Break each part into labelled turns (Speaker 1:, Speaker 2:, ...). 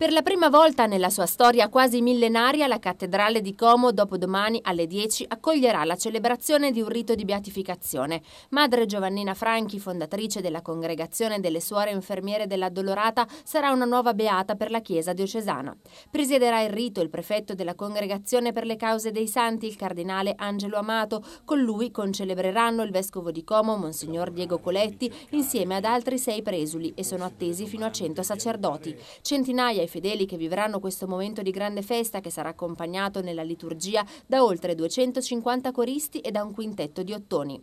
Speaker 1: Per la prima volta nella sua storia quasi millenaria, la cattedrale di Como dopodomani alle 10 accoglierà la celebrazione di un rito di beatificazione. Madre Giovannina Franchi, fondatrice della Congregazione delle Suore Infermiere dell'Addolorata, sarà una nuova beata per la Chiesa diocesana. Presiederà il rito il prefetto della Congregazione per le cause dei Santi, il cardinale Angelo Amato. Con lui concelebreranno il vescovo di Como, Monsignor Diego Coletti, insieme ad altri sei presuli e sono attesi fino a 100 sacerdoti. Centinaia e fedeli che vivranno questo momento di grande festa che sarà accompagnato nella liturgia da oltre 250 coristi e da un quintetto di ottoni.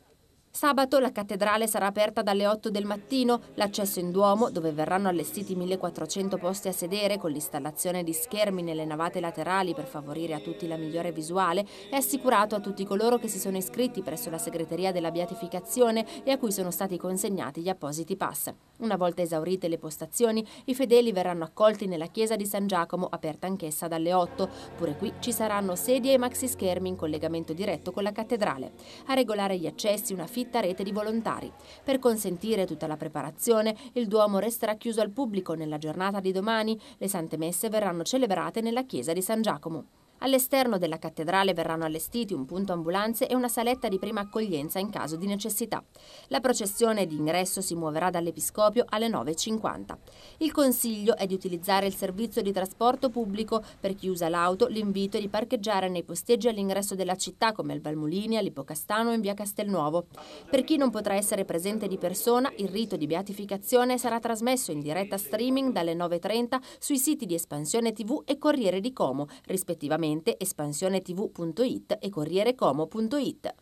Speaker 1: Sabato la cattedrale sarà aperta dalle 8 del mattino, l'accesso in Duomo, dove verranno allestiti 1400 posti a sedere con l'installazione di schermi nelle navate laterali per favorire a tutti la migliore visuale, è assicurato a tutti coloro che si sono iscritti presso la segreteria della beatificazione e a cui sono stati consegnati gli appositi pass. Una volta esaurite le postazioni, i fedeli verranno accolti nella chiesa di San Giacomo, aperta anch'essa dalle 8. Pure qui ci saranno sedie e maxi schermi in collegamento diretto con la cattedrale. A regolare gli accessi una fitta rete di volontari. Per consentire tutta la preparazione, il Duomo resterà chiuso al pubblico nella giornata di domani. Le sante messe verranno celebrate nella chiesa di San Giacomo. All'esterno della cattedrale verranno allestiti un punto ambulanze e una saletta di prima accoglienza in caso di necessità. La processione di ingresso si muoverà dall'Episcopio alle 9.50. Il consiglio è di utilizzare il servizio di trasporto pubblico. Per chi usa l'auto, l'invito è di parcheggiare nei posteggi all'ingresso della città, come al Valmolini, all'Ipocastano e in via Castelnuovo. Per chi non potrà essere presente di persona, il rito di beatificazione sarà trasmesso in diretta streaming dalle 9.30 sui siti di Espansione TV e Corriere di Como, rispettivamente direttamente espansionetv.it e corrierecomo.it.